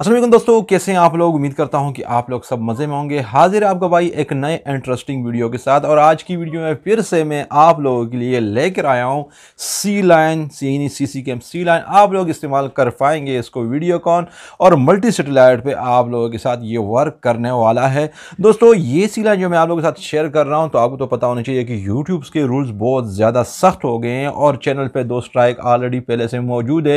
असल दोस्तों कैसे हैं आप लोग उम्मीद करता हूं कि आप लोग सब मज़े में होंगे हाजिर आपका भाई एक नए इंटरेस्टिंग वीडियो के साथ और आज की वीडियो में फिर से मैं आप लोगों के लिए लेकर आया हूं C line C C C cam C line आप लोग इस्तेमाल कर पाएंगे इसको वीडियो कॉन और मल्टी सेटेलाइट पे आप लोगों के साथ ये वर्क करने वाला है दोस्तों ये सी लाइन जो मैं आप लोगों के साथ शेयर कर रहा हूँ तो आपको तो पता होना चाहिए कि यूट्यूब्स के रूल्स बहुत ज़्यादा सख्त हो गए हैं और चैनल पर दो स्ट्राइक ऑलरेडी पहले से मौजूद है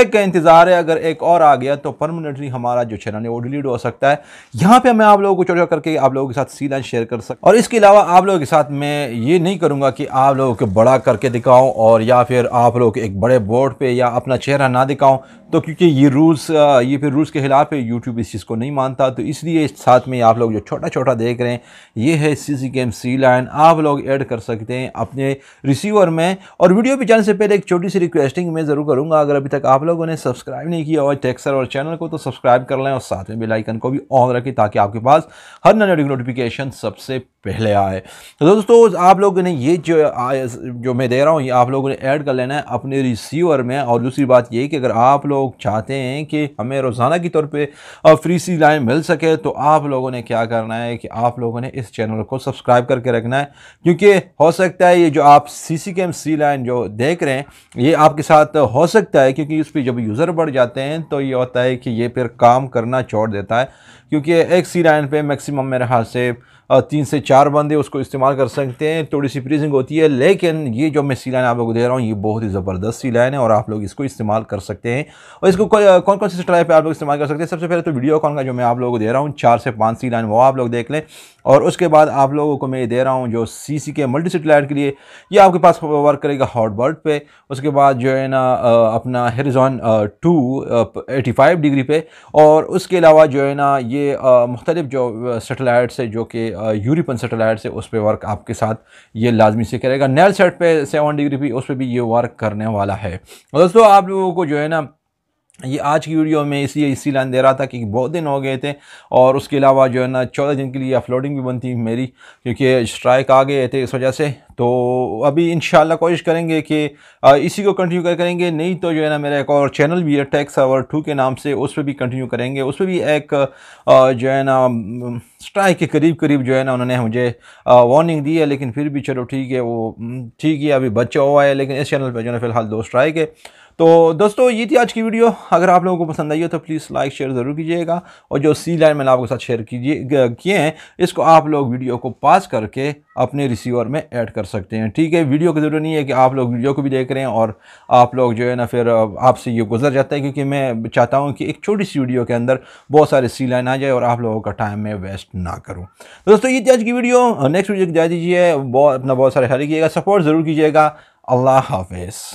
एक का इंतज़ार है अगर एक और आ गया तो परमानेंट डेफिनेटली हमारा जो चैनल है वो डिलीट हो सकता है यहाँ पे मैं आप लोगों को चर्चा करके आप लोगों के साथ सीधा शेयर कर सकता और इसके अलावा आप लोगों के साथ मैं ये नहीं करूँगा कि आप लोगों को बड़ा करके दिखाऊँ और या फिर आप लोग एक बड़े बोर्ड पर या अपना चेहरा ना दिखाऊँ तो क्योंकि ये रूल्स ये फिर रूल्स के ख़िलाफ़ है यूट्यूब इस चीज़ को नहीं मानता तो इसलिए साथ में आप लोग जो छोटा छोटा देख रहे हैं ये है सी सी गेम सी लाइन आप लोग ऐड कर सकते हैं अपने रिसीवर में और वीडियो भी जाने से पहले एक छोटी सी रिक्वेस्टिंग मैं ज़रूर करूँगा अगर अभी तक आप लोगों ने सब्सक्राइब नहीं किया और टेक्सर और चैनल को तो सब्सक्राइब कर लें और साथ में बेलाइकन को भी ऑन रखें ताकि आपके पास हर नए नोटिफिकेशन सबसे पहले आए तो दोस्तों आप लोगों ने ये जो जो मैं दे रहा हूँ ये आप लोगों ने ऐड कर लेना है अपने रिसीवर में और दूसरी बात ये कि अगर आप लोग चाहते हैं कि हमें रोज़ाना की तौर पे फ्री सी लाइन मिल सके तो आप लोगों ने क्या करना है कि आप लोगों ने इस चैनल को सब्सक्राइब करके रखना है क्योंकि हो सकता है ये जो आप सी सी एम सी लाइन जो देख रहे हैं ये आपके साथ हो सकता है क्योंकि उस पर जब यूज़र बढ़ जाते हैं तो ये होता है कि ये फिर काम करना छोड़ देता है क्योंकि एक सी लाइन पर मैक्सिमम मेरे हाथ से तीन से चार बंदे उसको इस्तेमाल कर सकते हैं थोड़ी सी फ्रीजिंग होती है लेकिन ये जो मैं सी लाइन आप लोग दे रहा हूँ ये बहुत ही ज़बरदस्त सी लाइन है और आप लोग इसको इस्तेमाल कर सकते हैं और इसको कौन कौन से स्ट्राइप पर आप लोग इस्तेमाल कर सकते हैं सबसे पहले तो वीडियो कॉन का जो मैं आप लोगों को दे रहा हूँ चार से पाँच सी लाइन वो आप लोग देख लें और उसके बाद आप लोगों को मैं दे रहा हूँ जो सी सी के मल्टी सिट के लिए ये आपके पास वर्क करेगा हॉटबर्ड पे उसके बाद जो है ना अपना horizon two eighty five degree पे और उसके अलावा जो है ना ये मुख्तलिफ जो सेटेलाइट्स है जो कि यूरिपन सेटेलाइट से उस पर वर्क आपके साथ ये लाजमी से करेगा नैल सेट पे सेवन डिग्री भी उस पर भी ये वर्क करने वाला है दोस्तों आप लोगों को जो है ना ये आज की वीडियो में इसलिए इसी लाइन दे रहा था कि बहुत दिन हो गए थे और उसके अलावा जो है ना चौदह दिन के लिए अपलोडिंग भी बंद थी मेरी क्योंकि स्ट्राइक आ गए थे इस वजह से तो अभी इन कोशिश करेंगे कि इसी को कंटिन्यू कर करेंगे नहीं तो जो है ना मेरा एक और चैनल भी है टैक्स आवर टू के नाम से उस पर भी कंटिन्यू करेंगे उस पर भी एक जो है ना स्ट्राइक के करीब करीब जो है ना उन्होंने मुझे वार्निंग दी है लेकिन फिर भी चलो ठीक है वो ठीक है अभी बचा हुआ है लेकिन इस चैनल पर जो है फिलहाल दो स्ट्राइक है तो दोस्तों ये थी आज की वीडियो अगर आप लोगों को पसंद आई हो तो प्लीज़ लाइक शेयर ज़रूर कीजिएगा और जो सी लाइन मैंने आपके साथ शेयर कीजिए किए हैं इसको आप लोग वीडियो को पास करके अपने रिसीवर में ऐड कर सकते हैं ठीक है वीडियो की ज़रूरत नहीं है कि आप लोग वीडियो को भी देख रहे हैं और आप लोग जो है ना फिर आपसे ये गुजर जाता है क्योंकि मैं चाहता हूँ कि एक छोटी सी वीडियो के अंदर बहुत सारे सी लाइन आ जाए और आप लोगों का टाइम मैं वेस्ट ना करूँ दोस्तों ये थी आज की वीडियो नेक्स्ट वीडियो जा दीजिए बहुत अपना बहुत सारे ख्याल कीजिएगा सपोर्ट ज़रूर कीजिएगा अल्लाह हाफिज़